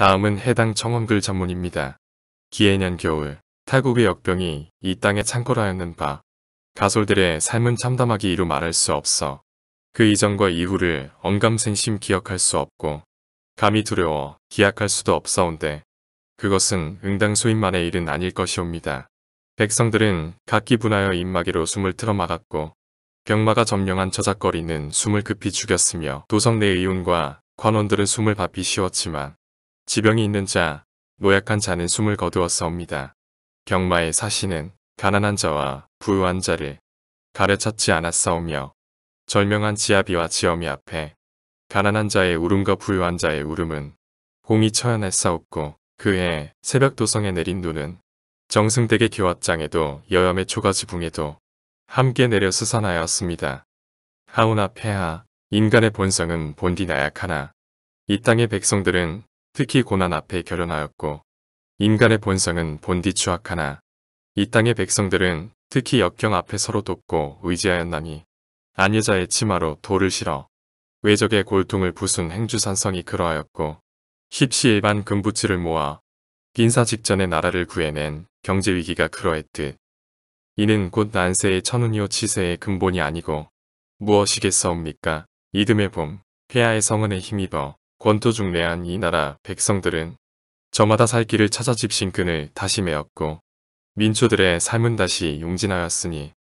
다음은 해당 청원글 전문입니다. 기해년 겨울 타국의 역병이 이 땅에 창궐하였는 바 가솔들의 삶은 참담하기 이루 말할 수 없어 그 이전과 이후를 언감생심 기억할 수 없고 감히 두려워 기약할 수도 없사온데 그것은 응당수인만의 일은 아닐 것이옵니다. 백성들은 각기 분하여 입마개로 숨을 틀어 막았고 병마가 점령한 저작거리는 숨을 급히 죽였으며 도성 내 의원과 관원들은 숨을 바삐 쉬었지만 지병이 있는 자, 노약한 자는 숨을 거두었사옵니다. 경마의 사신은 가난한 자와 부유한 자를 가려 찾지 않았사오며 절명한 지아비와 지엄이 앞에 가난한 자의 울음과 부유한 자의 울음은 공이 처연했사옵고 그해 새벽 도성에 내린 눈은 정승댁의 교왓장에도 여염의 초가 지붕에도 함께 내려 수산하였습니다하운나 폐하 인간의 본성은 본디 나약하나 이 땅의 백성들은 특히 고난 앞에 결연하였고 인간의 본성은 본디 추악하나 이 땅의 백성들은 특히 역경 앞에 서로 돕고 의지하였나니 안여자의 치마로 돌을 실어 외적의 골통을 부순 행주산성이 그러하였고 십시일반 금부치를 모아 인사 직전의 나라를 구해낸 경제위기가 그러했듯 이는 곧 난세의 천운이오 치세의 근본이 아니고 무엇이겠사옵니까 이듬해 봄 폐하의 성은에 힘입어 권토중래한 이 나라 백성들은 저마다 살 길을 찾아 집신근을 다시 메었고 민초들의 삶은 다시 용진하였으니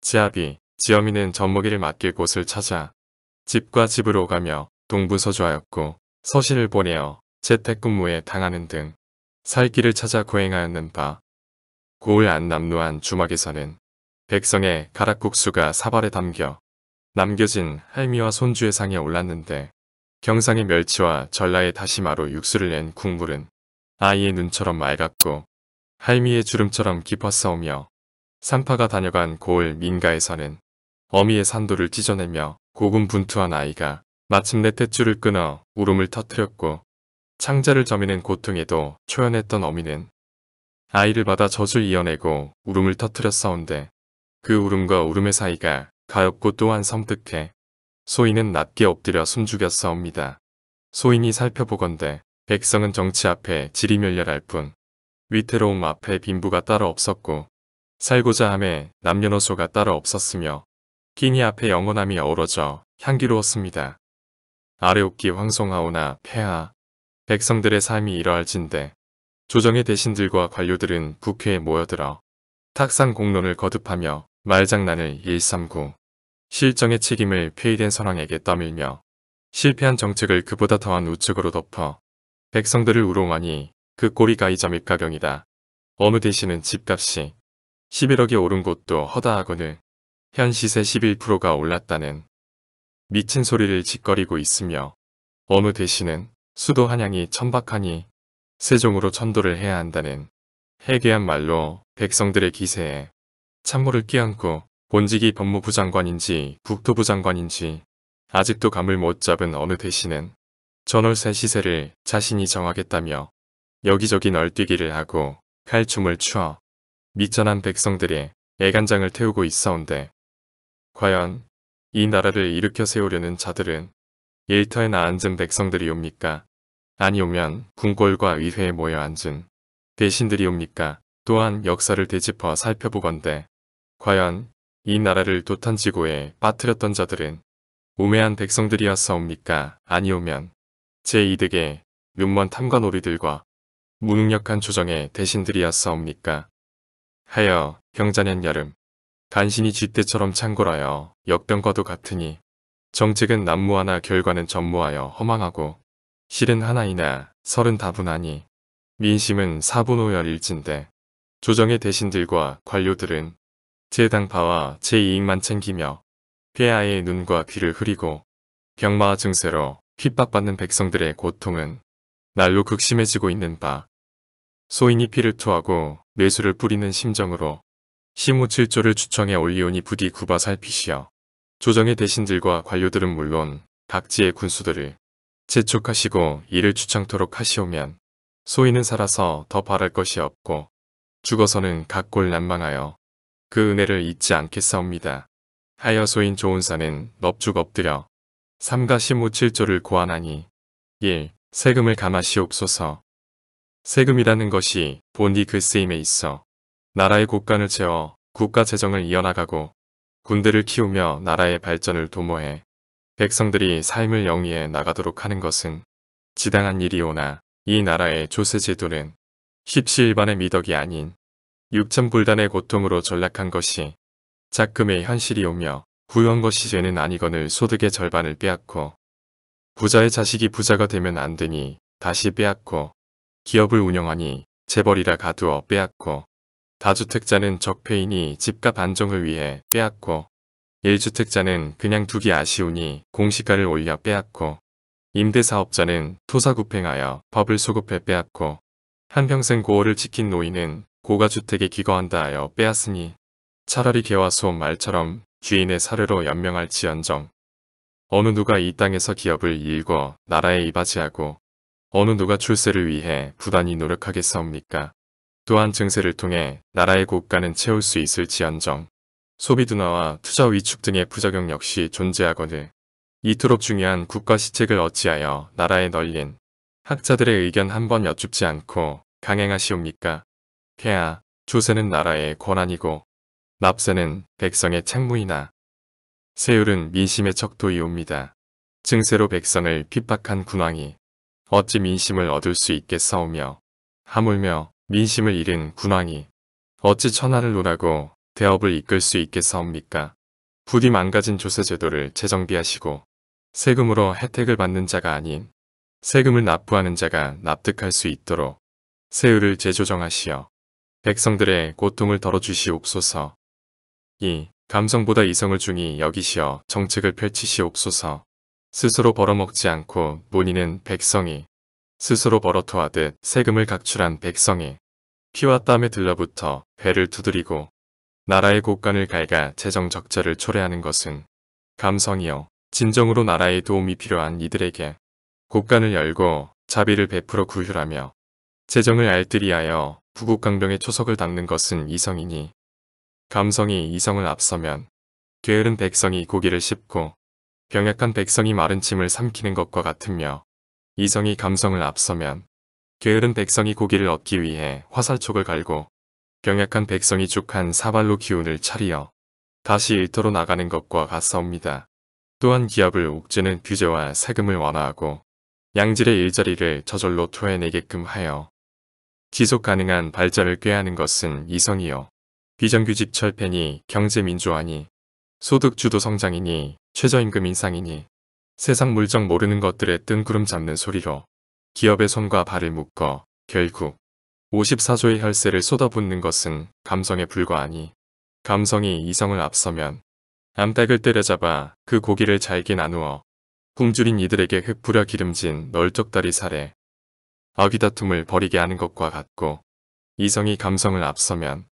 지압이 지어미는 젖먹이를 맡길 곳을 찾아 집과 집으로 가며 동부서주하였고 서신을 보내어 재택근무에 당하는 등 살 길을 찾아 고행하였는 바 고을 안 남루한 주막에서는 백성의 가락국수가 사발에 담겨 남겨진 할미와 손주의 상에 올랐는데 경상의 멸치와 전라의 다시마로 육수를 낸 국물은 아이의 눈처럼 맑았고 할미의 주름처럼 깊었사오며 산파가 다녀간 고을 민가에서는 어미의 산도를 찢어내며 고군분투한 아이가 마침내 탯줄을 끊어 울음을 터뜨렸고 창자를 저미는 고통에도 초연했던 어미는 아이를 받아 젖을 이어내고 울음을 터뜨렸사온데 그 울음과 울음의 사이가 가엾고 또한 섬뜩해 소인은 낮게 엎드려 숨죽였사옵니다. 소인이 살펴보건대 백성은 정치 앞에 지리멸렬할 뿐 위태로움 앞에 빈부가 따로 없었고 살고자 함에 남녀노소가 따로 없었으며 끼니 앞에 영원함이 어우러져 향기로웠습니다. 아래옥기 황송하오나 폐하 백성들의 삶이 이러할진대 조정의 대신들과 관료들은 국회에 모여들어 탁상 공론을 거듭하며 말장난을 일삼고 실정의 책임을 폐위된 선왕에게 떠밀며 실패한 정책을 그보다 더한 우측으로 덮어 백성들을 우롱하니 그 꼬리가 이자 밑가경이다. 어느 대신은 집값이 11억이 오른 곳도 허다하거늘 현 시세 11%가 올랐다는 미친 소리를 짓거리고 있으며 어느 대신은 수도 한양이 천박하니 세종으로 천도를 해야 한다는 해괴한 말로 백성들의 기세에 찬물을 끼얹고 본직이 법무부 장관인지 국토부 장관인지 아직도 감을 못 잡은 어느 대신은 전월세 시세를 자신이 정하겠다며 여기저기 널뛰기를 하고 칼춤을 추어 미천한 백성들의 애간장을 태우고 있어온데 과연 이 나라를 일으켜 세우려는 자들은 일터에 나앉은 백성들이옵니까? 아니오면 궁궐과 의회에 모여 앉은 대신들이옵니까? 또한 역사를 되짚어 살펴보건대 과연 이 나라를 도탄지고에 빠뜨렸던 자들은 우매한 백성들이었사옵니까? 아니오면 제 이득에 눈먼 탐관오리들과 무능력한 조정의 대신들이었사옵니까? 하여 경자년 여름 간신히 쥐떼처럼 창궐하여 역병과도 같으니 정책은 난무하나 결과는 전무하여 허망하고 실은 하나이나 서른 다분하니 민심은 사분오열일진데 조정의 대신들과 관료들은 제 당파와 제 이익만 챙기며 폐하의 눈과 귀를 흐리고 병마와 증세로 핍박받는 백성들의 고통은 날로 극심해지고 있는 바 소인이 피를 토하고 뇌수를 뿌리는 심정으로 시무칠조를 추청해 올리오니 부디 구바 살피시어 조정의 대신들과 관료들은 물론 각지의 군수들을 재촉하시고 이를 추청토록 하시오면 소인은 살아서 더 바랄 것이 없고 죽어서는 각골 난망하여 그 은혜를 잊지 않겠사옵니다. 하여소인 조은사는 넙죽 엎드려 삼가 15.7조를 고안하니 1. 세금을 감하시옵소서 세금이라는 것이 본이 그 쓰임에 있어 나라의 곳간을 채워 국가 재정을 이어나가고 군대를 키우며 나라의 발전을 도모해 백성들이 삶을 영위해 나가도록 하는 것은 지당한 일이오나 이 나라의 조세 제도는 십시일반의 미덕이 아닌 육천불단의 고통으로 전락한 것이 작금의 현실이오며 부유한 것이 죄는 아니거을 소득의 절반을 빼앗고 부자의 자식이 부자가 되면 안 되니 다시 빼앗고 기업을 운영하니 재벌이라 가두어 빼앗고 다주택자는 적폐이니 집값 안정을 위해 빼앗고 일주택자는 그냥 두기 아쉬우니 공시가를 올려 빼앗고 임대사업자는 토사구팽하여 법을 소급해 빼앗고 한평생 고어를 지킨 노인은 고가주택에 기거한다 하여 빼앗으니 차라리 개와 소 말처럼 주인의 사례로 연명할 지언정 어느 누가 이 땅에서 기업을 일궈 나라에 이바지하고 어느 누가 출세를 위해 부단히 노력하겠사옵니까 또한 증세를 통해 나라의 고가는 채울 수 있을지언정 소비 둔화와 투자 위축 등의 부작용 역시 존재하거늘 이토록 중요한 국가 시책을 어찌하여 나라에 널린 학자들의 의견 한 번 여쭙지 않고 강행하시옵니까? 쾌하, 조세는 나라의 권한이고 납세는 백성의 책무이나 세율은 민심의 척도이옵니다. 증세로 백성을 핍박한 군왕이 어찌 민심을 얻을 수 있겠사오며 하물며 민심을 잃은 군왕이 어찌 천하를 노라고 대업을 이끌 수 있겠사옵니까? 부디 망가진 조세제도를 재정비하시고 세금으로 혜택을 받는 자가 아닌 세금을 납부하는 자가 납득할 수 있도록 세율을 재조정하시어 백성들의 고통을 덜어주시옵소서. 2. 감성보다 이성을 중히 여기시어 정책을 펼치시옵소서. 스스로 벌어먹지 않고 논의는 백성이 스스로 벌어토하듯 세금을 각출한 백성이 피와 땀에 들러붙어 배를 두드리고 나라의 곳간을 갈가 재정 적자를 초래하는 것은 감성이요 진정으로 나라의 도움이 필요한 이들에게 곳간을 열고 자비를 베풀어 구휼하며 재정을 알뜰히하여 부국강병의 초석을 닦는 것은 이성이니 감성이 이성을 앞서면 게으른 백성이 고기를 씹고 병약한 백성이 마른 침을 삼키는 것과 같으며 이성이 감성을 앞서면 게으른 백성이 고기를 얻기 위해 화살촉을 갈고 병약한 백성이 죽한 사발로 기운을 차리어 다시 일터로 나가는 것과 같사옵니다. 또한 기업을 옥죄는 규제와 세금을 완화하고 양질의 일자리를 저절로 토해내게끔 하여 지속 가능한 발전을 꾀하는 것은 이성이요. 비정규직 철폐니 경제민주화니 소득주도 성장이니 최저임금 인상이니 세상 물정 모르는 것들의 뜬구름 잡는 소리로 기업의 손과 발을 묶어 결국 54조의 혈세를 쏟아붓는 것은 감성에 불과하니 감성이 이성을 앞서면 암탉을 때려잡아 그 고기를 잘게 나누어 굶주린 이들에게 흙부려 기름진 널쩍다리 살에 어기다툼을 벌이게 하는 것과 같고 이성이 감성을 앞서면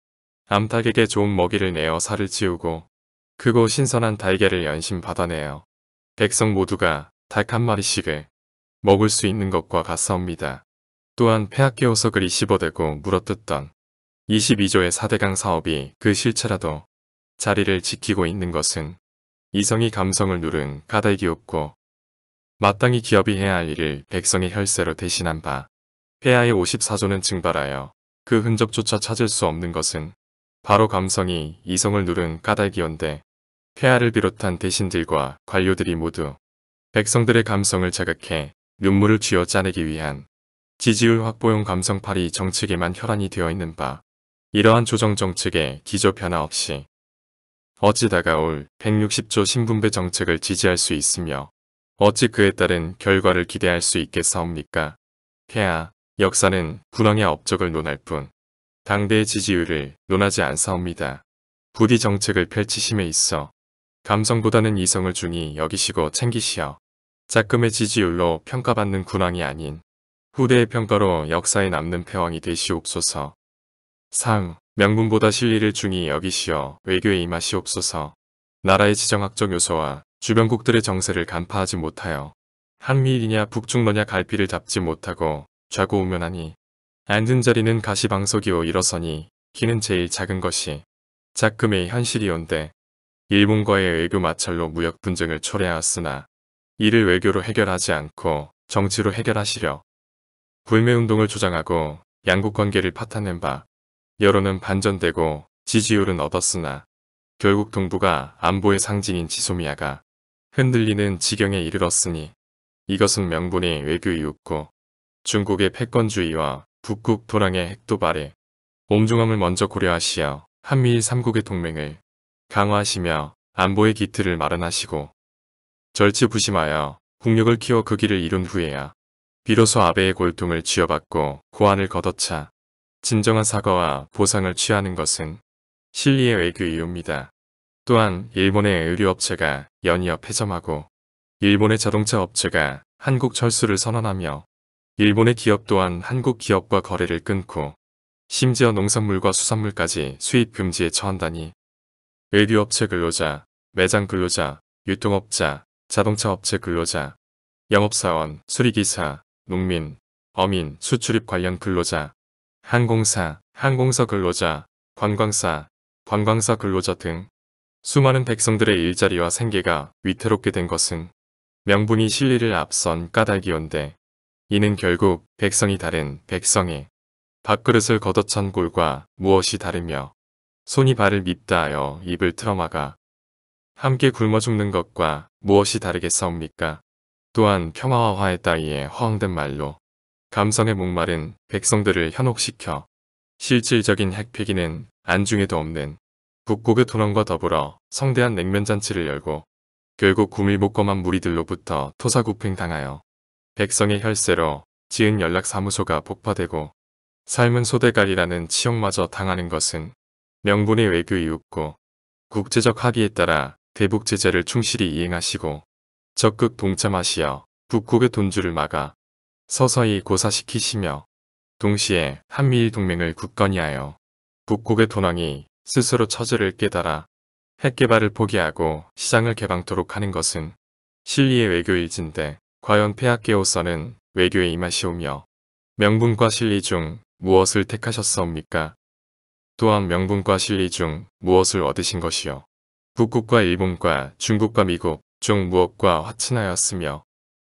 암탉에게 좋은 먹이를 내어 살을 찌우고 크고 신선한 달걀을 연신 받아내어 백성 모두가 닭 한 마리씩을 먹을 수 있는 것과 같사옵니다. 또한 폐학계호석을 씹어대고 물어뜯던 22조의 4대강 사업이 그 실체라도 자리를 지키고 있는 것은 이성이 감성을 누른 까닭이 없고 마땅히 기업이 해야 할 일을 백성의 혈세로 대신한 바 폐하의 54조는 증발하여 그 흔적조차 찾을 수 없는 것은 바로 감성이 이성을 누른 까닭이온데 폐하를 비롯한 대신들과 관료들이 모두 백성들의 감성을 자극해 눈물을 쥐어 짜내기 위한 지지율 확보용 감성팔이 정책에만 혈안이 되어 있는 바 이러한 조정 정책의 기조 변화 없이 어찌다가 올 160조 신분배 정책을 지지할 수 있으며 어찌 그에 따른 결과를 기대할 수 있겠사옵니까? 폐하 역사는 군왕의 업적을 논할 뿐 당대의 지지율을 논하지 않사옵니다. 부디 정책을 펼치심에 있어 감성보다는 이성을 중히 여기시고 챙기시어 작금의 지지율로 평가받는 군왕이 아닌 후대의 평가로 역사에 남는 패왕이 되시옵소서. 상, 명분보다 실리를 중히 여기시어 외교에 임하시옵소서. 나라의 지정학적 요소와 주변국들의 정세를 간파하지 못하여 한미일이냐 북중러냐 갈피를 잡지 못하고 좌고 우면하니 앉은 자리는 가시방석이요 일어서니 키는 제일 작은 것이 작금의 현실이온데 일본과의 외교 마찰로 무역 분쟁을 초래하였으나 이를 외교로 해결하지 않고 정치로 해결하시려 불매운동을 조장하고 양국관계를 파탄낸 바 여론은 반전되고 지지율은 얻었으나 결국 동북아 안보의 상징인 지소미아가 흔들리는 지경에 이르렀으니 이것은 명분의 외교이웃고 중국의 패권주의와 북극 도랑의 핵도발에 옴중함을 먼저 고려하시어 한미일 3국의 동맹을 강화하시며 안보의 기틀을 마련하시고 절치부심하여 국력을 키워 그 길을 이룬 후에야 비로소 아베의 골통을 쥐어받고 고안을 걷어차 진정한 사과와 보상을 취하는 것은 실리의 외교이유입니다. 또한 일본의 의류업체가 연이어 폐점하고 일본의 자동차 업체가 한국 철수를 선언하며 일본의 기업 또한 한국 기업과 거래를 끊고 심지어 농산물과 수산물까지 수입 금지에 처한다니 의류업체 근로자, 매장 근로자, 유통업자, 자동차 업체 근로자, 영업사원, 수리기사, 농민, 어민, 수출입 관련 근로자, 항공사, 항공사 근로자, 관광사, 관광사 근로자 등 수많은 백성들의 일자리와 생계가 위태롭게 된 것은 명분이 실리를 앞선 까닭이온데 이는 결국 백성이 다른 백성의 밥그릇을 걷어찬 골과 무엇이 다르며 손이 발을 밉다 하여 입을 틀어막아 함께 굶어 죽는 것과 무엇이 다르겠사옵니까? 또한 평화와 화의 따위에 허황된 말로 감성의 목마른 백성들을 현혹시켜 실질적인 핵폐기는 안중에도 없는 북극의 도난과 더불어 성대한 냉면 잔치를 열고 결국 구밀목검한 무리들로부터 토사구팽 당하여 백성의 혈세로 지은 연락사무소가 폭파되고 삶은 소대갈이라는 치욕마저 당하는 것은 명분의 외교이웃고 국제적 합의에 따라 대북 제재를 충실히 이행하시고 적극 동참하시어 북극의 돈줄을 막아 서서히 고사시키시며 동시에 한미일 동맹을 굳건히 하여 북극의 도왕이 스스로 처지를 깨달아 핵개발을 포기하고 시장을 개방토록 하는 것은 실리의 외교일진데 과연 폐하께오서는 외교에 임하시오며 명분과 실리 중 무엇을 택하셨사옵니까? 또한 명분과 실리 중 무엇을 얻으신 것이요. 북극과 일본과 중국과 미국 중 무엇과 화친하였으며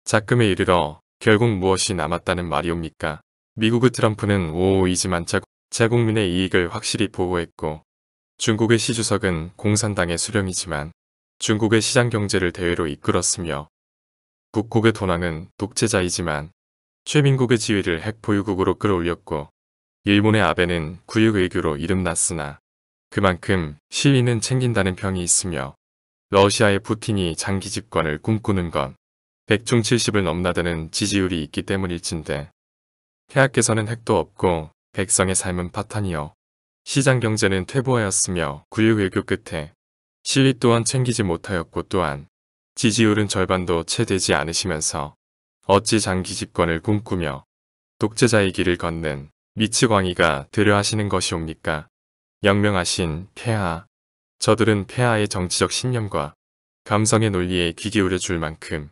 자금에 이르러 결국 무엇이 남았다는 말이옵니까? 미국의 트럼프는 552지만 자국민의 이익을 확실히 보호했고 중국의 시주석은 공산당의 수령이지만 중국의 시장경제를 대외로 이끌었으며 북국의 도난은 독재자이지만 최민국의 지위를 핵 보유국으로 끌어올렸고 일본의 아베는 구육 외교로 이름났으나 그만큼 시위는 챙긴다는 평이 있으며 러시아의 푸틴이 장기 집권을 꿈꾸는 건 백중 70을 넘나드는 지지율이 있기 때문일진데 태학에서는 핵도 없고 백성의 삶은 파탄이요. 시장 경제는 퇴보하였으며 구육 외교 끝에 시위 또한 챙기지 못하였고 또한 지지율은 절반도 채 되지 않으시면서 어찌 장기 집권을 꿈꾸며 독재자의 길을 걷는 미츠광이가 되려 하시는 것이옵니까? 영명하신 폐하, 저들은 폐하의 정치적 신념과 감성의 논리에 귀 기울여 줄 만큼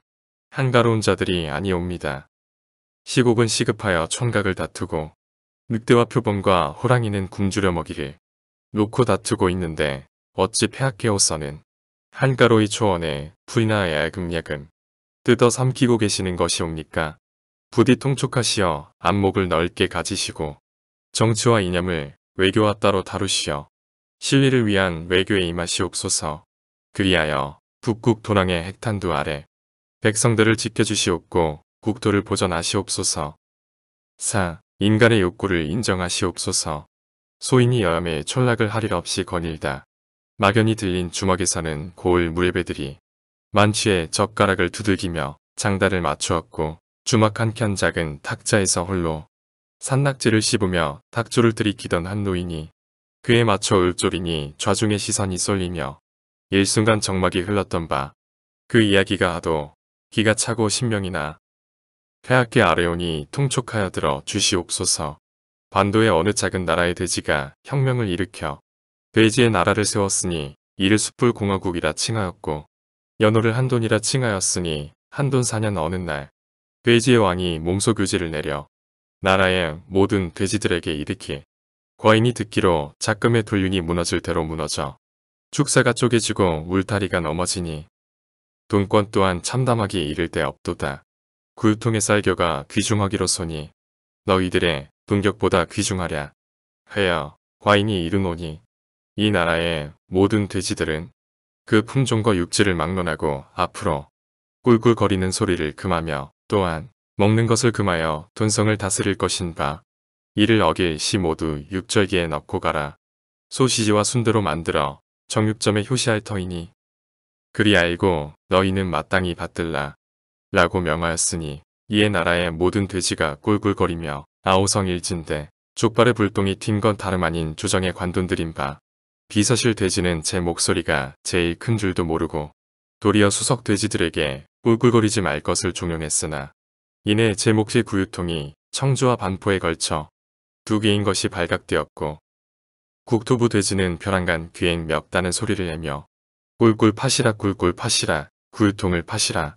한가로운 자들이 아니옵니다. 시국은 시급하여 총각을 다투고 늑대와 표범과 호랑이는 굶주려 먹이를 놓고 다투고 있는데 어찌 폐하께호서는 한가로이 초원에 부인하야금약은 뜯어 삼키고 계시는 것이옵니까? 부디 통촉하시어 안목을 넓게 가지시고 정치와 이념을 외교와 따로 다루시어 시위를 위한 외교에 임하시옵소서 그리하여 북극 도랑의 핵탄두 아래 백성들을 지켜주시옵고 국토를 보전하시옵소서 4. 인간의 욕구를 인정하시옵소서 소인이 여암에 촌락을 하릴 없이 거닐다 막연히 들린 주막에 사는 고을 무예배들이 만취에 젓가락을 두들기며 장단을 맞추었고 주막 한 켠 작은 탁자에서 홀로 산낙지를 씹으며 탁조를 들이키던 한 노인이 그에 맞춰 읊조리니 좌중의 시선이 쏠리며 일순간 정막이 흘렀던 바 그 이야기가 하도 기가 차고 신명이나 폐하께 아뢰오니 통촉하여 들어 주시옵소서 반도의 어느 작은 나라의 돼지가 혁명을 일으켜 돼지의 나라를 세웠으니 이를 숯불 공화국이라 칭하였고 연호를 한돈이라 칭하였으니 한돈 4년 어느 날 돼지의 왕이 몸소 교지를 내려 나라의 모든 돼지들에게 이르키 과인이 듣기로 작금의 돌륜이 무너질 대로 무너져 축사가 쪼개지고 울타리가 넘어지니 돈권 또한 참담하기 이를 때 없도다. 굴통의 쌀겨가 귀중하기로 소니 너희들의 돈격보다 귀중하랴. 하여 과인이 이르노니 이 나라의 모든 돼지들은 그 품종과 육질을 막론하고 앞으로 꿀꿀거리는 소리를 금하며 또한 먹는 것을 금하여 돈성을 다스릴 것인바 이를 어길 시 모두 육절기에 넣고 가라 소시지와 순대로 만들어 정육점에 효시할 터이니 그리 알고 너희는 마땅히 받들라 라고 명하였으니 이에 나라의 모든 돼지가 꿀꿀거리며 아우성일진데 족발의 불똥이 튄 건 다름 아닌 조정의 관돈들인 바 비서실 돼지는 제 목소리가 제일 큰 줄도 모르고 도리어 수석 돼지들에게 꿀꿀거리지 말 것을 종용했으나 이내 제 몫의 구유통이 청주와 반포에 걸쳐 두 개인 것이 발각되었고 국토부 돼지는 벼랑간 귀행 몇다는 소리를 내며 꿀꿀 파시라 꿀꿀 파시라 구유통을 파시라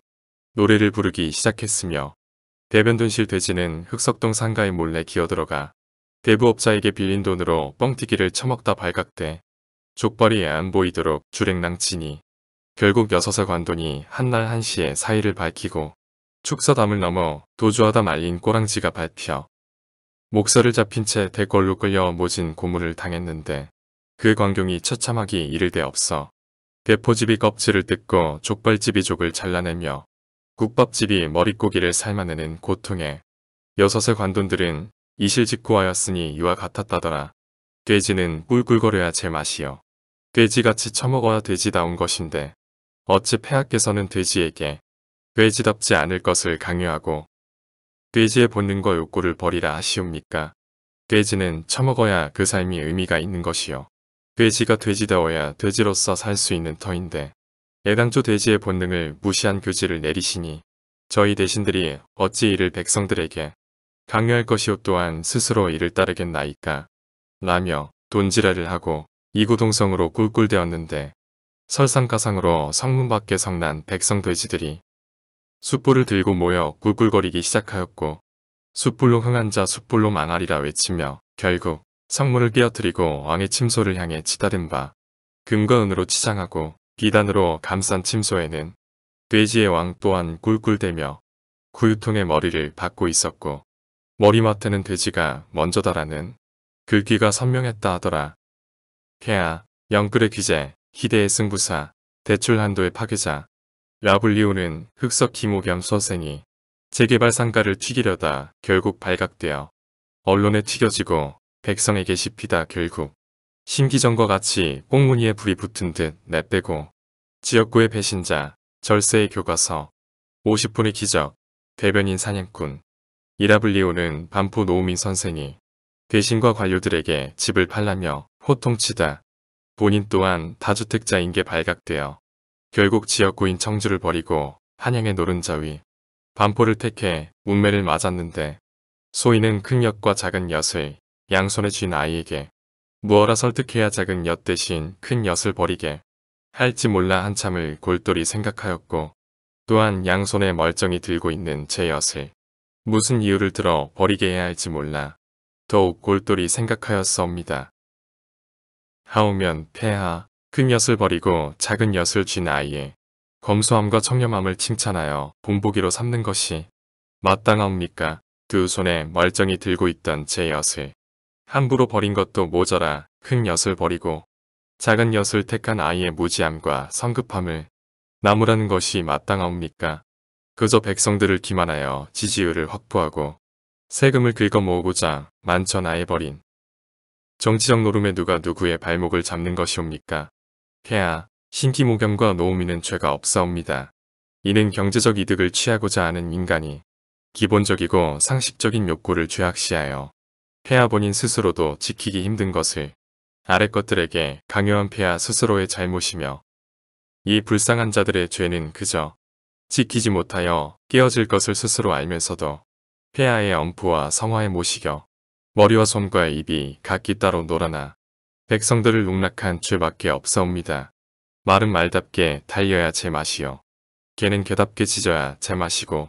노래를 부르기 시작했으며 대변돈실 돼지는 흑석동 상가에 몰래 기어들어가 대부업자에게 빌린 돈으로 뻥튀기를 처먹다 발각돼 족벌이 안 보이도록 주랭랑 치니 결국 여섯서 관돈이 한날 한시에 사이를 밝히고 축사담을 넘어 도주하다 말린 꼬랑지가 밟혀 목살을 잡힌 채 대궐로 끌려 모진 고문을 당했는데 그 광경이 처참하기 이를데 없어 대포집이 껍질을 뜯고 족발집이 족을 잘라내며 국밥집이 머릿고기를 삶아내는 고통에 여섯의 관돈들은 이실직고하였으니 이와 같았다더라. 돼지는 꿀꿀거려야 제맛이요. 돼지같이 처먹어야 돼지다운 것인데 어찌 폐하께서는 돼지에게 돼지답지 않을 것을 강요하고 돼지의 본능과 욕구를 버리라 하시옵니까? 돼지는 처먹어야 그 삶이 의미가 있는 것이요. 돼지가 돼지다워야 돼지로서 살 수 있는 터인데 애당초 돼지의 본능을 무시한 교지를 내리시니 저희 대신들이 어찌 이를 백성들에게 강요할 것이오 또한 스스로 이를 따르겠나이까 라며 돈지랄을 하고 이구동성으로 꿀꿀대었는데 설상가상으로 성문 밖에 성난 백성 돼지들이 숯불을 들고 모여 꿀꿀거리기 시작하였고 숯불로 흥한 자 숯불로 망하리라 외치며 결국 성문을 깨어뜨리고 왕의 침소를 향해 치다른 바 금과 은으로 치장하고 비단으로 감싼 침소에는 돼지의 왕 또한 꿀꿀대며 구유통의 머리를 받고 있었고 머리맡에는 돼지가 먼저다라는 글귀가 선명했다 하더라. 케아, 영끌의 귀재, 희대의 승부사, 대출 한도의 파괴자, 라블리오는 흑석 김호겸 선생이 재개발 상가를 튀기려다 결국 발각되어 언론에 튀겨지고 백성에게 씹히다 결국 심기전과 같이 꽁무니에 불이 붙은 듯 내빼고 지역구의 배신자, 절세의 교과서, 50분의 기적, 대변인 사냥꾼, 이라블리오는 반포 노우민 선생이 대신과 관료들에게 집을 팔라며 호통치다. 본인 또한 다주택자인 게 발각되어 결국 지역구인 청주를 버리고 한양의 노른자 위 반포를 택해 문매를 맞았는데 소인은 큰 엿과 작은 엿을 양손에 쥔 아이에게 무어라 설득해야 작은 엿 대신 큰 엿을 버리게 할지 몰라 한참을 골똘히 생각하였고 또한 양손에 멀쩡히 들고 있는 제 엿을 무슨 이유를 들어 버리게 해야 할지 몰라 더욱 골똘히 생각하였사옵니다. 하우면 폐하, 큰 엿을 버리고 작은 엿을 쥔 아이의 검소함과 청렴함을 칭찬하여 본보기로 삼는 것이 마땅합니까? 두 손에 멀쩡히 들고 있던 제 엿을 함부로 버린 것도 모자라 큰 엿을 버리고 작은 엿을 택한 아이의 무지함과 성급함을 나무라는 것이 마땅하옵니까? 그저 백성들을 기만하여 지지율을 확보하고 세금을 긁어 모으고자 만천하에 버린 정치적 노름에 누가 누구의 발목을 잡는 것이옵니까? 폐하, 신기모겸과 노우미는 죄가 없사옵니다. 이는 경제적 이득을 취하고자 하는 인간이 기본적이고 상식적인 욕구를 죄악시하여 폐하 본인 스스로도 지키기 힘든 것을 아래 것들에게 강요한 폐하 스스로의 잘못이며 이 불쌍한 자들의 죄는 그저 지키지 못하여 깨어질 것을 스스로 알면서도 폐하의 엄포와 성화에 모시겨 머리와 손과 입이 각기 따로 놀아나 백성들을 농락한 죄밖에 없사옵니다. 말은 말답게 달려야 제맛이요. 개는 개답게 짖어야 제맛이고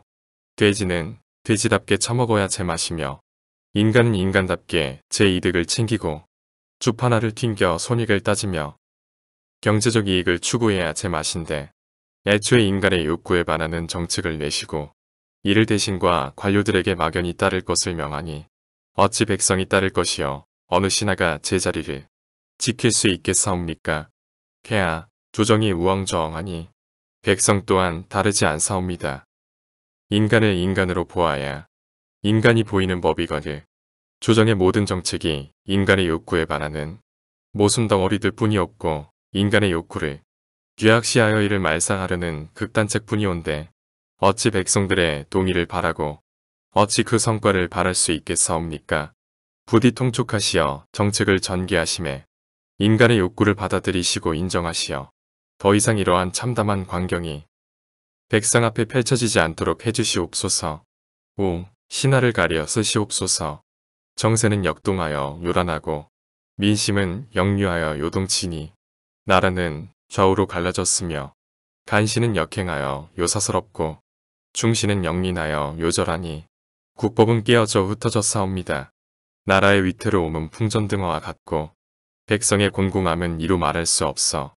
돼지는 돼지답게 처먹어야 제맛이며 인간은 인간답게 제 이득을 챙기고 줍 하나를 튕겨 손익을 따지며 경제적 이익을 추구해야 제맛인데 애초에 인간의 욕구에 반하는 정책을 내시고 이를 대신과 관료들에게 막연히 따를 것을 명하니 어찌 백성이 따를 것이여 어느 신하가 제 자리를 지킬 수 있겠사옵니까? 폐하 조정이 우왕좌왕하니 백성 또한 다르지 않사옵니다. 인간을 인간으로 보아야 인간이 보이는 법이거늘 조정의 모든 정책이 인간의 욕구에 반하는 모순 덩어리들 뿐이었고 인간의 욕구를 규약시하여 이를 말상하려는 극단책 뿐이온데 어찌 백성들의 동의를 바라고 어찌 그 성과를 바랄 수 있겠사옵니까? 부디 통촉하시어 정책을 전개하심에 인간의 욕구를 받아들이시고 인정하시어 더 이상 이러한 참담한 광경이 백성 앞에 펼쳐지지 않도록 해주시옵소서. 오, 신하를 가려 쓰시옵소서. 정세는 역동하여 요란하고 민심은 역류하여 요동치니 나라는 좌우로 갈라졌으며 간신은 역행하여 요사스럽고 중신은 영린하여 요절하니 국법은 깨어져 흩어졌사옵니다. 나라의 위태로움은 풍전등화와 같고 백성의 곤궁함은 이루 말할 수 없어.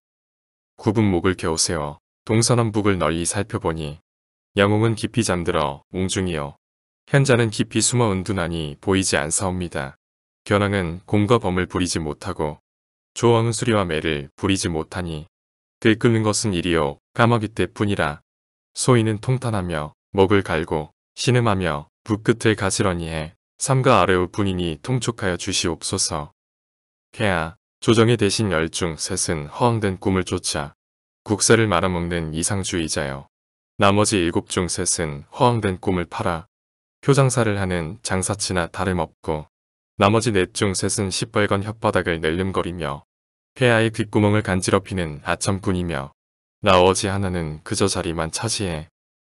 굽은 목을 겨우세워 동서남북을 널리 살펴보니 영웅은 깊이 잠들어 웅중이요. 현자는 깊이 숨어 은둔하니 보이지 않사옵니다. 견왕은 공과 범을 부리지 못하고 조왕은 수리와 매를 부리지 못하니 들끓는 것은 일이요 까마귀 때뿐이라 소인은 통탄하며 목을 갈고 신음하며 북끝을가시러니해 삼가 아래우 분이니 통촉하여 주시옵소서. 케아 조정의 대신 열 중 셋은 허황된 꿈을 쫓아 국세를 말아먹는 이상주의자여. 나머지 일곱 중 셋은 허황된 꿈을 팔아 표장사를 하는 장사치나 다름없고 나머지 넷 중 셋은 시뻘건 혓바닥을 낼름거리며 폐하의 귓구멍을 간지럽히는 아첨꾼이며 나머지 하나는 그저 자리만 차지해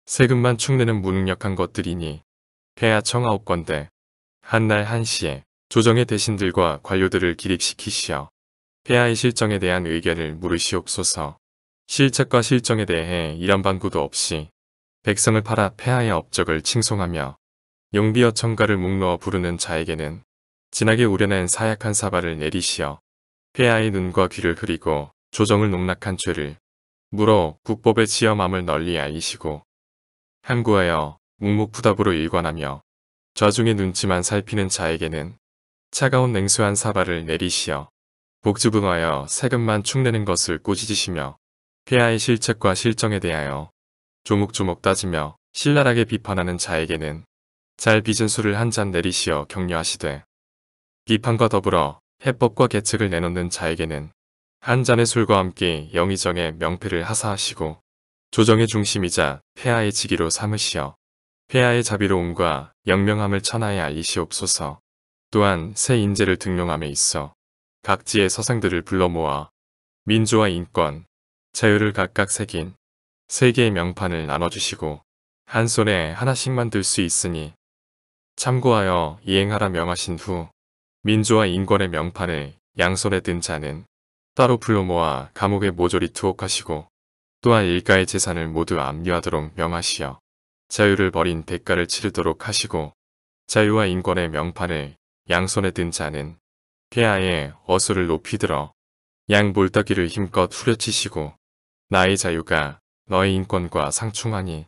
세금만 축내는 무능력한 것들이니 폐하청 아홉 건대 한날 한시에 조정의 대신들과 관료들을 기립시키시어 폐하의 실정에 대한 의견을 물으시옵소서 실책과 실정에 대해 이런 반구도 없이 백성을 팔아 폐하의 업적을 칭송하며 용비어 청가를 묵넣어 부르는 자에게는 진하게 우려낸 사약한 사발을 내리시어 폐하의 눈과 귀를 흐리고 조정을 농락한 죄를 물어 국법의 지어 함을 널리 알리시고 항구하여 묵묵부답으로 일관하며 좌중의 눈치만 살피는 자에게는 차가운 냉수한 사발을 내리시어 복주붕하여 세금만 축내는 것을 꾸짖으시며 폐하의 실책과 실정에 대하여 조목조목 따지며 신랄하게 비판하는 자에게는 잘 빚은 술을 한 잔 내리시어 격려하시되 비판과 더불어 해법과 계책을 내놓는 자에게는 한 잔의 술과 함께 영의정의 명패를 하사하시고 조정의 중심이자 폐하의 직위로 삼으시어 폐하의 자비로움과 영명함을 천하에 알리시옵소서. 또한 새 인재를 등용함에 있어 각지의 서생들을 불러 모아 민주와 인권, 자유를 각각 새긴 세 개의 명판을 나눠주시고 한 손에 하나씩 만들 수 있으니 참고하여 이행하라 명하신 후 민주와 인권의 명판을 양손에 든 자는 따로 불러 모아 감옥에 모조리 투옥하시고 또한 일가의 재산을 모두 압류하도록 명하시어 자유를 버린 대가를 치르도록 하시고 자유와 인권의 명판을 양손에 든 자는 폐하에 어수를 높이 들어 양 몰다기를 힘껏 후려치시고 나의 자유가 너의 인권과 상충하니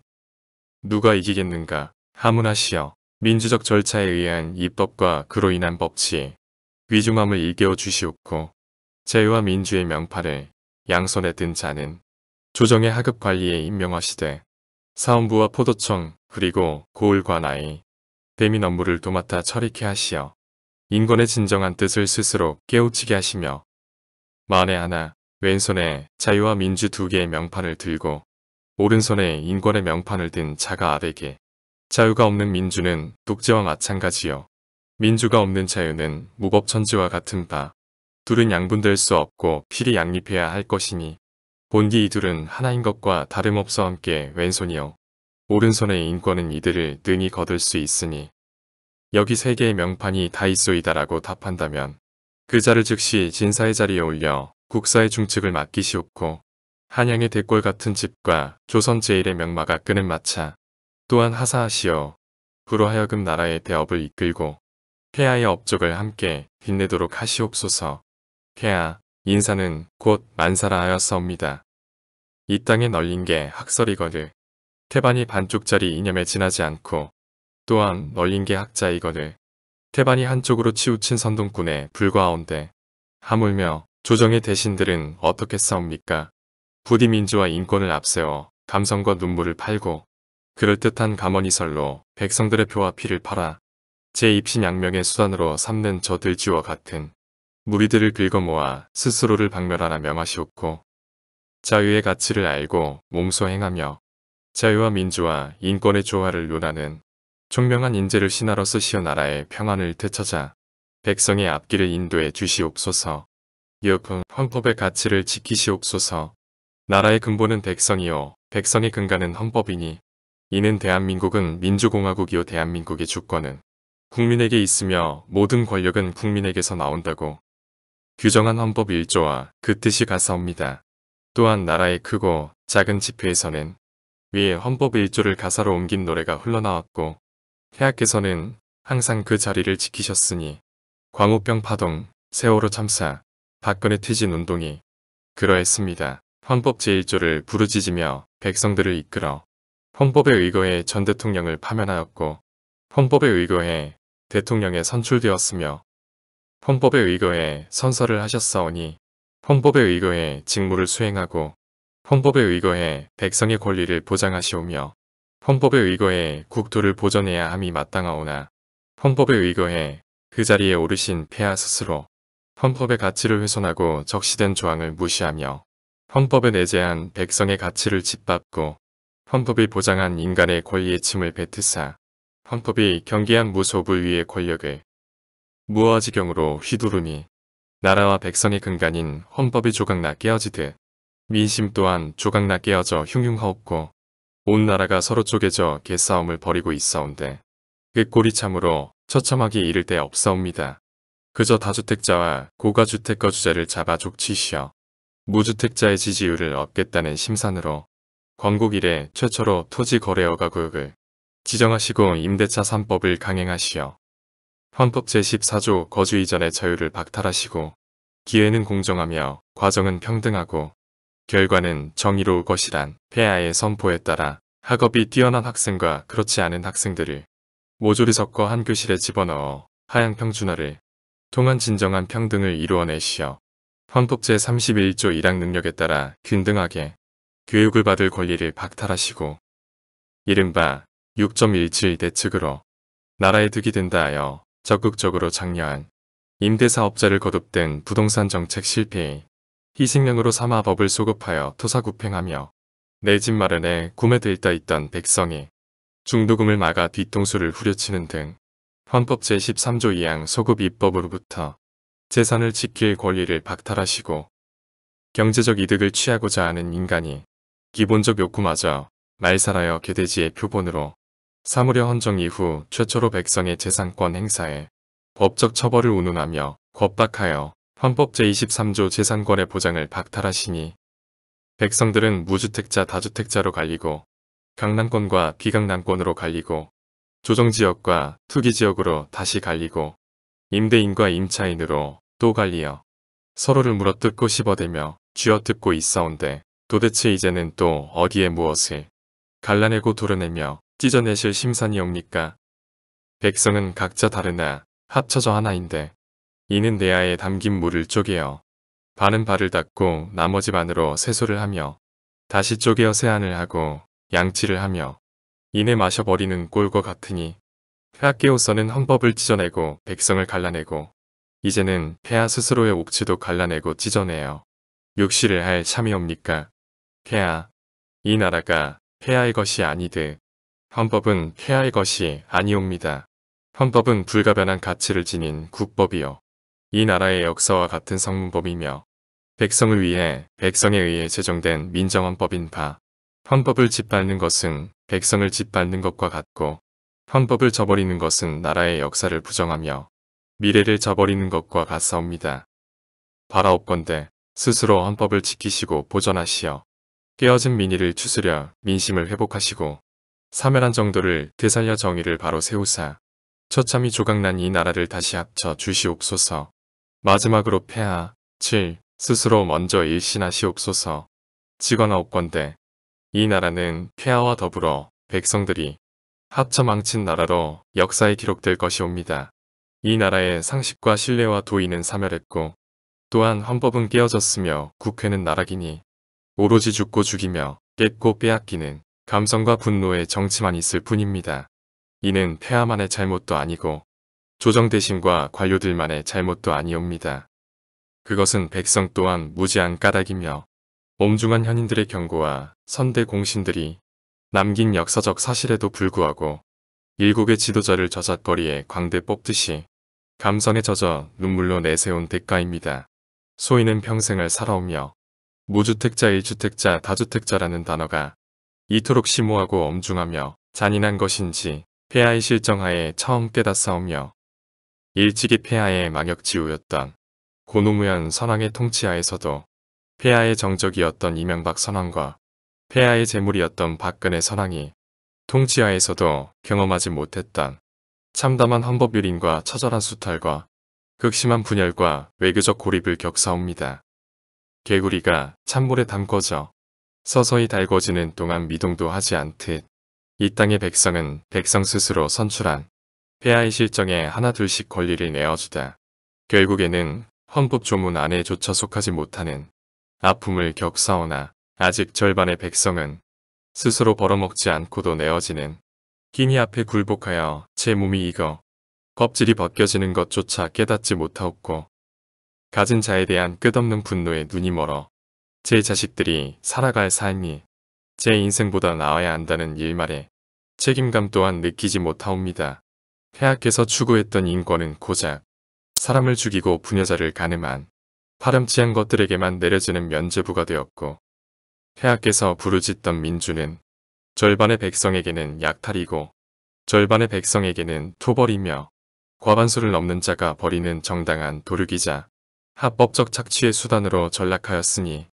누가 이기겠는가 하문하시어 민주적 절차에 의한 입법과 그로 인한 법치 위중함을 일깨워 주시옵고 자유와 민주의 명판을 양손에 든 자는 조정의 하급 관리에 임명하시되 사원부와 포도청 그리고 고을관아이 대민 업무를 도맡아 처리케 하시어 인권의 진정한 뜻을 스스로 깨우치게 하시며 만에 하나 왼손에 자유와 민주 두 개의 명판을 들고 오른손에 인권의 명판을 든 자가 아래게 자유가 없는 민주는 독재와 마찬가지요. 민주가 없는 자유는 무법천지와 같은 바 둘은 양분될 수 없고 필히 양립해야 할 것이니 본디 이둘은 하나인 것과 다름없어 함께 왼손이요 오른손의 인권은 이들을 능히 거둘 수 있으니 여기 세 개의 명판이 다이소이다라고 답한다면 그자를 즉시 진사의 자리에 올려 국사의 중책을 맡기시옵고 한양의 대궐 같은 집과 조선 제일의 명마가 끄는 마차 또한 하사하시어 불로 하여금 나라의 대업을 이끌고 폐하의 업적을 함께 빛내도록 하시옵소서 폐하 인사는 곧 만사라 하였사옵니다. 이 땅에 널린 게 학설이거늘. 태반이 반쪽짜리 이념에 지나지 않고 또한 널린 게 학자이거늘. 태반이 한쪽으로 치우친 선동꾼에 불과하온데 하물며 조정의 대신들은 어떻게 싸웁니까? 부디 민주와 인권을 앞세워 감성과 눈물을 팔고 그럴듯한 감언이설로 백성들의 표와 피를 팔아 제 입신양명의 수단으로 삼는 저 들쥐와 같은 무리들을 긁어모아 스스로를 박멸하라 명하시옵고 자유의 가치를 알고 몸소 행하며 자유와 민주와 인권의 조화를 논하는 총명한 인재를 신하로서 시어 나라의 평안을 되찾아 백성의 앞길을 인도해 주시옵소서. 이어폰 헌법의 가치를 지키시옵소서. 나라의 근본은 백성이요 백성의 근간은 헌법이니 이는 대한민국은 민주공화국이요 대한민국의 주권은 국민에게 있으며 모든 권력은 국민에게서 나온다고 규정한 헌법 1조와 그 뜻이 가사옵니다. 또한 나라의 크고 작은 집회에서는 위에 헌법 1조를 가사로 옮긴 노래가 흘러나왔고 태학께서는 항상 그 자리를 지키셨으니 광우병 파동, 세월호 참사, 박근혜 퇴진 운동이 그러했습니다. 헌법 제1조를 부르짖으며 백성들을 이끌어 헌법의의거에전 대통령을 파면하였고 헌법의의거에 대통령에 선출되었으며 헌법의의거에 선서를 하셨사오니 헌법에 의거해 직무를 수행하고 헌법에 의거해 백성의 권리를 보장하시오며 헌법에 의거해 국토를 보전해야 함이 마땅하오나 헌법에 의거해 그 자리에 오르신 폐하 스스로 헌법의 가치를 훼손하고 적시된 조항을 무시하며 헌법에 내재한 백성의 가치를 짓밟고 헌법이 보장한 인간의 권리의 침을 뱉으사 헌법이 경계한 무소불위의 권력을 무아지경으로 휘두르니 나라와 백성의 근간인 헌법이 조각나 깨어지듯 민심 또한 조각나 깨어져 흉흉하옵고 온 나라가 서로 쪼개져 개싸움을 벌이고 있사온데그 꼴이 참으로 처참하게 이를 데 없사옵니다. 그저 다주택자와 고가주택 거주자를 잡아 족치시어 무주택자의 지지율을 얻겠다는 심산으로 광국 이래 최초로 토지 거래허가 구역을 지정하시고 임대차 3법을 강행하시어 헌법 제14조 거주 이전의 자유를 박탈하시고 기회는 공정하며 과정은 평등하고 결과는 정의로울 것이란 폐하의 선포에 따라 학업이 뛰어난 학생과 그렇지 않은 학생들을 모조리 섞어 한 교실에 집어넣어 하향 평준화를 통한 진정한 평등을 이루어내시어 헌법 제31조 1항 능력에 따라 균등하게 교육을 받을 권리를 박탈하시고 이른바 6.17 대책으로 나라에 득이 된다 하여 적극적으로 장려한 임대사업자를 거듭된 부동산 정책 실패의 희생양으로 삼아 법을 소급하여 토사구팽하며 내 집 마련에 구매되있다 있던 백성이 중도금을 막아 뒤통수를 후려치는 등 헌법 제13조 2항 소급 입법으로부터 재산을 지킬 권리를 박탈하시고 경제적 이득을 취하고자 하는 인간이 기본적 욕구마저 말살하여 개돼지의 표본으로 사무려 헌정 이후 최초로 백성의 재산권 행사에 법적 처벌을 운운하며 겁박하여 헌법 제23조 재산권의 보장을 박탈하시니 백성들은 무주택자 다주택자로 갈리고 강남권과 비강남권으로 갈리고 조정지역과 투기지역으로 다시 갈리고 임대인과 임차인으로 또 갈리어 서로를 물어뜯고 씹어대며 쥐어뜯고 있어온데 도대체 이제는 또 어디에 무엇을 갈라내고 도려내며 찢어내실 심산이옵니까? 백성은 각자 다르나 합쳐져 하나인데 이는 내아에 담긴 물을 쪼개어 반은 발을 닦고 나머지 반으로 세수를 하며 다시 쪼개어 세안을 하고 양치를 하며 이내 마셔버리는 꼴과 같으니 폐하께호서는 헌법을 찢어내고 백성을 갈라내고 이제는 폐하 스스로의 옥치도 갈라내고 찢어내어 육시를 할 참이옵니까? 폐하 이 나라가 폐하의 것이 아니듯 헌법은 폐하의 것이 아니옵니다. 헌법은 불가변한 가치를 지닌 국법이요. 이 나라의 역사와 같은 성문법이며 백성을 위해 백성에 의해 제정된 민정헌법인 바 헌법을 짓밟는 것은 백성을 짓밟는 것과 같고 헌법을 저버리는 것은 나라의 역사를 부정하며 미래를 저버리는 것과 같사옵니다. 바라옵건대 스스로 헌법을 지키시고 보전하시어 깨어진 민의를 추스려 민심을 회복하시고 사멸한 정도를 되살려 정의를 바로 세우사. 처참히 조각난 이 나라를 다시 합쳐 주시옵소서. 마지막으로 폐하 7. 스스로 먼저 일신하시옵소서. 직원나 없건대. 이 나라는 폐하와 더불어 백성들이 합쳐 망친 나라로 역사에 기록될 것이옵니다. 이 나라의 상식과 신뢰와 도의는 사멸했고 또한 헌법은 깨어졌으며 국회는 나락이니 오로지 죽고 죽이며 깼고 빼앗기는 감성과 분노의 정치만 있을 뿐입니다. 이는 폐하만의 잘못도 아니고 조정 대신과 관료들만의 잘못도 아니옵니다. 그것은 백성 또한 무지한 까닭이며 엄중한 현인들의 경고와 선대 공신들이 남긴 역사적 사실에도 불구하고 일국의 지도자를 저잣거리에 광대 뽑듯이 감성에 젖어 눈물로 내세운 대가입니다. 소인은 평생을 살아오며 무주택자, 일주택자, 다주택자라는 단어가 이토록 심오하고 엄중하며 잔인한 것인지 폐하의 실정하에 처음 깨닫사오며 일찍이 폐하의 망역지우였던 고노무현 선왕의 통치하에서도 폐하의 정적이었던 이명박 선왕과 폐하의 재물이었던 박근혜 선왕이 통치하에서도 경험하지 못했던 참담한 헌법유린과 처절한 수탈과 극심한 분열과 외교적 고립을 겪사옵니다. 개구리가 찬물에 담궈져 서서히 달궈지는 동안 미동도 하지 않듯 이 땅의 백성은 백성 스스로 선출한 폐하의 실정에 하나 둘씩 권리를 내어주다. 결국에는 헌법 조문 안에조차 속하지 못하는 아픔을 겪사오나 아직 절반의 백성은 스스로 벌어먹지 않고도 내어지는 끼니 앞에 굴복하여 제 몸이 익어 껍질이 벗겨지는 것조차 깨닫지 못하옵고 가진 자에 대한 끝없는 분노에 눈이 멀어 제 자식들이 살아갈 삶이 제 인생보다 나아야 한다는 일말에 책임감 또한 느끼지 못하옵니다. 폐하께서 추구했던 인권은 고작 사람을 죽이고 부녀자를 가늠한 파렴치한 것들에게만 내려지는 면제부가 되었고 폐하께서 부르짖던 민주는 절반의 백성에게는 약탈이고 절반의 백성에게는 토벌이며 과반수를 넘는 자가 버리는 정당한 도륙이자 합법적 착취의 수단으로 전락하였으니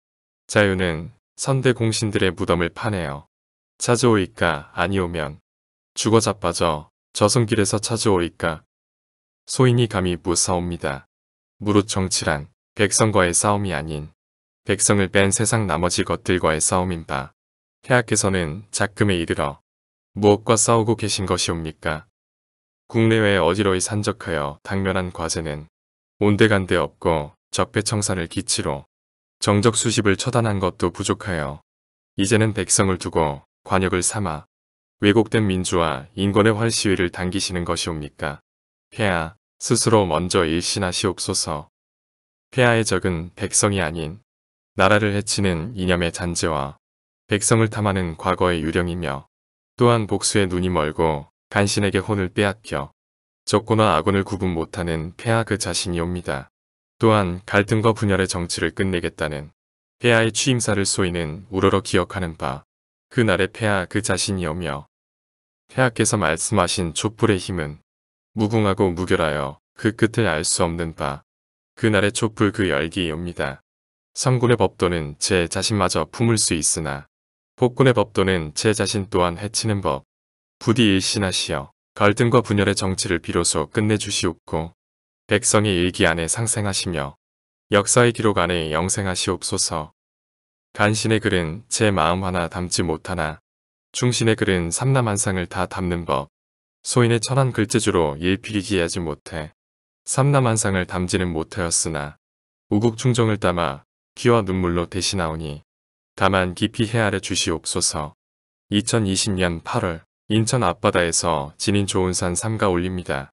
자유는 선대 공신들의 무덤을 파내어 찾아오이까 아니오면 죽어 자빠져 저승길에서 찾아오이까 소인이 감히 무사옵니다. 무릇 정치란 백성과의 싸움이 아닌 백성을 뺀 세상 나머지 것들과의 싸움인바 폐하께서는 작금에 이르러 무엇과 싸우고 계신 것이옵니까? 국내외 어지러이 산적하여 당면한 과제는 온데간데 없고 적폐청산을 기치로 정적 수십을 처단한 것도 부족하여 이제는 백성을 두고 관역을 삼아 왜곡된 민주와 인권의 활 시위를 당기시는 것이옵니까? 폐하, 스스로 먼저 일신하시옵소서. 폐하의 적은 백성이 아닌 나라를 해치는 이념의 잔재와 백성을 탐하는 과거의 유령이며 또한 복수의 눈이 멀고 간신에게 혼을 빼앗겨 적고나 아군을 구분 못하는 폐하 그 자신이옵니다. 또한 갈등과 분열의 정치를 끝내겠다는 폐하의 취임사를 쏘이는 우러러 기억하는 바 그날의 폐하 그 자신이오며 폐하께서 말씀하신 촛불의 힘은 무궁하고 무결하여 그 끝을 알 수 없는 바 그날의 촛불 그 열기이옵니다. 성군의 법도는 제 자신마저 품을 수 있으나 복군의 법도는 제 자신 또한 해치는 법 부디 일신하시어 갈등과 분열의 정치를 비로소 끝내주시옵고 백성이 일기 안에 상생하시며 역사의 기록 안에 영생하시옵소서. 간신의 글은 제 마음 하나 담지 못하나 중신의 글은 삼남한상을 다 담는 법 소인의 천한 글재주로 일필이기 하지 못해 삼남한상을 담지는 못하였으나 우국충정을 담아 귀와 눈물로 대신하오니 다만 깊이 헤아려 주시옵소서. 2020년 8월 인천 앞바다에서 진인 좋은 산 삼가 올립니다.